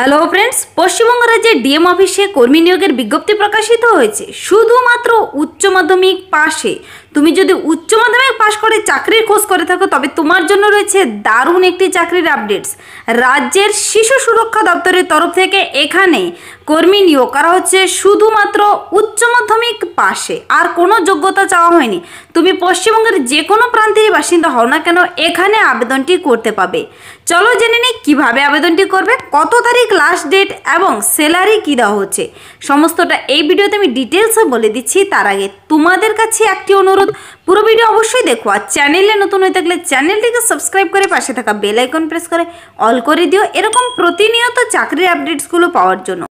hello friends Paschimbanga রাজ্যের DM অফিসে কর্মী নিয়োগের বিজ্ঞপ্তি প্রকাশিত হয়েছে শুধুমাত্র উচ্চ মাধ্যমিক পাশে তুমি যদি উচ্চ মাধ্যমিক মাস করে চাকরির খোঁজ করে থাকো তবে তোমার জন্য রয়েছে দারুণ একটি চাকরির আপডেটস রাজ্যের শিশু সুরক্ষা দপ্তরের তরফ থেকে এখানে কর্মী নিয়োগ করা হচ্ছে শুধুমাত্র উচ্চ মাধ্যমিক পাশে আর কোনো যোগ্যতা চাওয়া হয়নি তুমি পশ্চিমবঙ্গের যে কোনো প্রান্তেরই বাসিন্দা হও না কেন এখানে আবেদনটি করতে পাবে চলো জেনে নিই কীভাবে আবেদনটি করবে কত তারিখ লাস্ট ডেট এবং স্যালারি কী দেওয়া হচ্ছে সমস্তটা এই ভিডিওতে আমি ডিটেলসে বলে দিচ্ছি তার আগে তোমাদের কাছে একটি অনুরোধ পুরো ভিডিও অবশ্যই দেখো দেখো আর চ্যানেলে নতুন হয়ে থাকলে চ্যানেলটিকে সাবস্ক্রাইব করে পাশে থাকা বেল আইকন প্রেস করে অল করে দিও এরকম প্রতিনিয়ত চাকরির আপডেটসগুলো পাওয়ার জন্য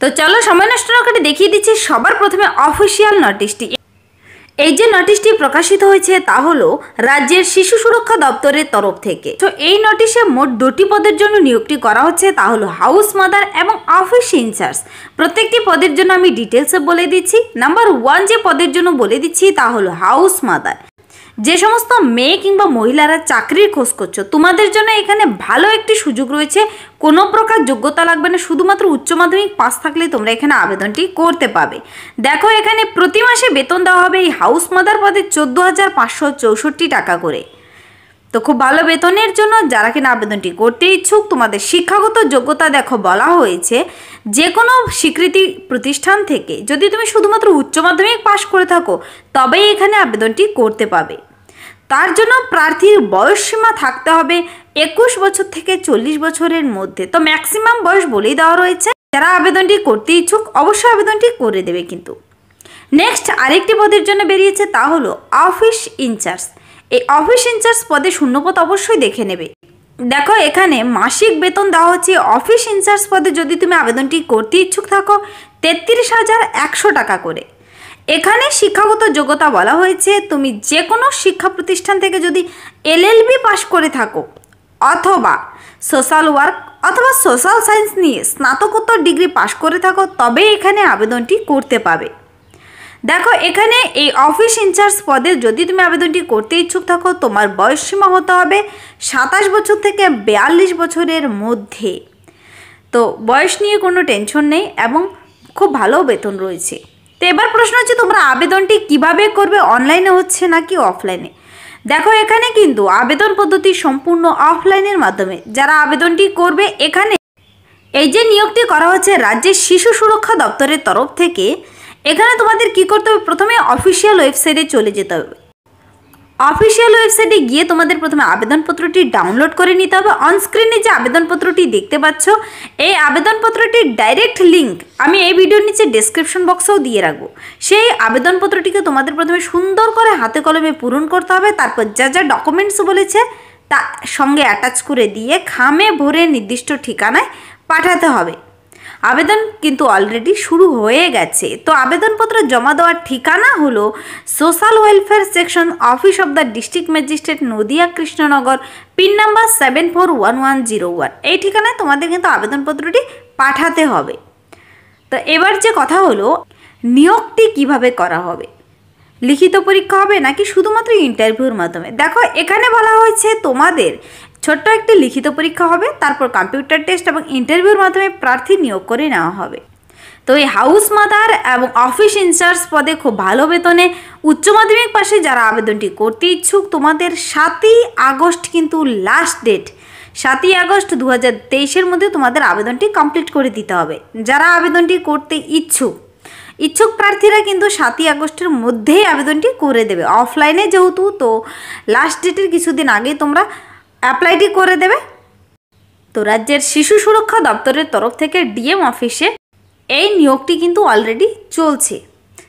তো চলো সময় নষ্ট না করে দেখিয়ে দিচ্ছি সবার প্রথমে অফিসিয়াল নোটিশটি এই যে নোটিশটি প্রকাশিত হয়েছে তা হলো রাজ্যের শিশু সুরক্ষা দপ্তরের তরফ থেকে তো এই নোটিশে মোট দুটি পদের জন্য নিয়োগটি করা হচ্ছে তা হলো হাউস মাদার এবং অফিস ইনচার্জ প্রত্যেকটি পদের জন্য আমি ডিটেলসে বলে দিচ্ছি নাম্বার ওয়ান যে পদের জন্য বলে দিচ্ছি তা হলো হাউস মাদার যে সমস্ত মেয়ে কিংবা মহিলারা চাকরির খোঁজ করছো তোমাদের জন্য এখানে ভালো একটি সুযোগ রয়েছে কোনো প্রকার যোগ্যতা লাগবে না শুধুমাত্র উচ্চ মাধ্যমিক পাস থাকলেই তোমরা এখানে আবেদনটি করতে পাবে দেখো এখানে প্রতি মাসে বেতন দেওয়া হবে এই হাউস মাদার পদে চোদ্দো হাজার পাঁচশো চৌষট্টি টাকা করে তো খুব ভালো বেতনের জন্য যারা কিনা আবেদনটি করতে ইচ্ছুক তোমাদের শিক্ষাগত যোগ্যতা দেখো বলা হয়েছে যে কোনো স্বীকৃতি প্রতিষ্ঠান থেকে যদি তুমি শুধুমাত্র উচ্চ মাধ্যমিক পাশ করে থাকো তবেই এখানে আবেদনটি করতে পাবে তার জন্য প্রার্থীর বয়সসীমা থাকতে হবে একুশ বছর থেকে চল্লিশ বছরের মধ্যে তো ম্যাক্সিমাম বয়স বলেই দেওয়া রয়েছে যারা আবেদনটি করতে ইচ্ছুক অবশ্যই আবেদনটি করে দেবে কিন্তু নেক্সট আরেকটি পদের জন্য বেরিয়েছে তা হলো অফিস ইনচার্জ এই অফিস ইনচার্জ পদে শূন্যপথ অবশ্যই দেখে নেবে দেখো এখানে মাসিক বেতন দেওয়া হচ্ছে অফিস ইনচার্জ পদে যদি তুমি আবেদনটি করতে ইচ্ছুক থাকো তেত্রিশ হাজার একশো টাকা করে এখানে শিক্ষাগত যোগ্যতা বলা হয়েছে তুমি যে কোনো শিক্ষা প্রতিষ্ঠান থেকে যদি এলএলবি পাশ করে থাকো অথবা সোশ্যাল ওয়ার্ক অথবা সোশ্যাল সায়েন্স নিয়ে স্নাতকোত্তর ডিগ্রি পাশ করে থাকো তবে এখানে আবেদনটি করতে পাবে দেখো এখানে এই অফিস ইনচার্জ পদে যদি তুমি আবেদনটি করতে ইচ্ছুক থাকো তোমার বয়স সীমা হতে হবে সাতাশ বছর থেকে বিয়াল্লিশ বছরের মধ্যে তো বয়স নিয়ে কোনো টেনশন নেই এবং খুব ভালো বেতন রয়েছে তো এবার প্রশ্ন হচ্ছে তোমরা আবেদনটি কিভাবে করবে অনলাইনে হচ্ছে নাকি অফলাইনে দেখো এখানে কিন্তু আবেদন পদ্ধতি সম্পূর্ণ অফলাইনের মাধ্যমে যারা আবেদনটি করবে এখানে এই যে নিয়োগটি করা হচ্ছে রাজ্যের শিশু সুরক্ষা দপ্তরের তরফ থেকে এখানে তোমাদের কি করতে হবে প্রথমে অফিসিয়াল ওয়েবসাইটে চলে যেতে হবে অফিসিয়াল ওয়েবসাইটে গিয়ে তোমাদের প্রথমে আবেদনপত্রটি ডাউনলোড করে নিতে হবে অনস্ক্রিনে যে আবেদনপত্রটি দেখতে পাচ্ছ এই আবেদনপত্রটির ডাইরেক্ট লিঙ্ক আমি এই ভিডিওর নিচে ডেসক্রিপশন বক্সেও দিয়ে রাখবো সেই আবেদনপত্রটিকে তোমাদের প্রথমে সুন্দর করে হাতে কলমে পূরণ করতে হবে তারপর যা যা ডকুমেন্টস বলেছে তা সঙ্গে অ্যাটাচ করে দিয়ে খামে ভরে নির্দিষ্ট ঠিকানায় পাঠাতে হবে আবেদন কিন্তু অলরেডি শুরু হয়ে গেছে তো আবেদনপত্র জমা দেওয়ার ঠিকানা হলো social welfare section office of the district magistrate Nadia Krishnanagar pin number seven four one one zero one এই ঠিকানায় তোমাদের কিন্তু আবেদনপত্রটি পাঠাতে হবে তো এবার যে কথা হলো নিয়োগটি কিভাবে করা হবে লিখিত পরীক্ষা হবে নাকি শুধুমাত্র ইন্টারভিউর মাধ্যমে দেখো এখানে বলা হয়েছে তোমাদের ছোট্ট একটি লিখিত পরীক্ষা হবে তারপর কম্পিউটার টেস্ট এবং ইন্টারভিউর মাধ্যমে প্রার্থী নিয়োগ করে নেওয়া হবে তো এই হাউস মাদার এবং অফিস ইনচার্জ পদে খুব ভালো বেতনে উচ্চ মাধ্যমিক পাশে যারা আবেদনটি করতে ইচ্ছুক তোমাদের সাতই আগস্ট কিন্তু লাস্ট ডেট সাতই আগস্ট দু হাজার তেইশের মধ্যে তোমাদের আবেদনটি কমপ্লিট করে দিতে হবে যারা আবেদনটি করতে ইচ্ছুক ইচ্ছুক প্রার্থীরা কিন্তু সাতই আগস্টের মধ্যেই আবেদনটি করে দেবে অফলাইনে যেহেতু তো লাস্ট ডেটের কিছুদিন আগে তোমরা অ্যাপ্লাইটি করে দেবে তো রাজ্যের শিশু সুরক্ষা দপ্তরের তরফ থেকে ডিএম অফিসে এই নিয়োগটি কিন্তু অলরেডি চলছে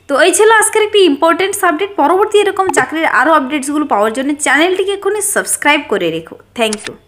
তো এই ছিল আজকের একটি ইম্পর্টেন্ট আপডেট পরবর্তী এরকম চাকরির আরও আপডেটসগুলো পাওয়ার জন্য চ্যানেলটিকে এক্ষুনি সাবস্ক্রাইব করে রেখো থ্যাংক ইউ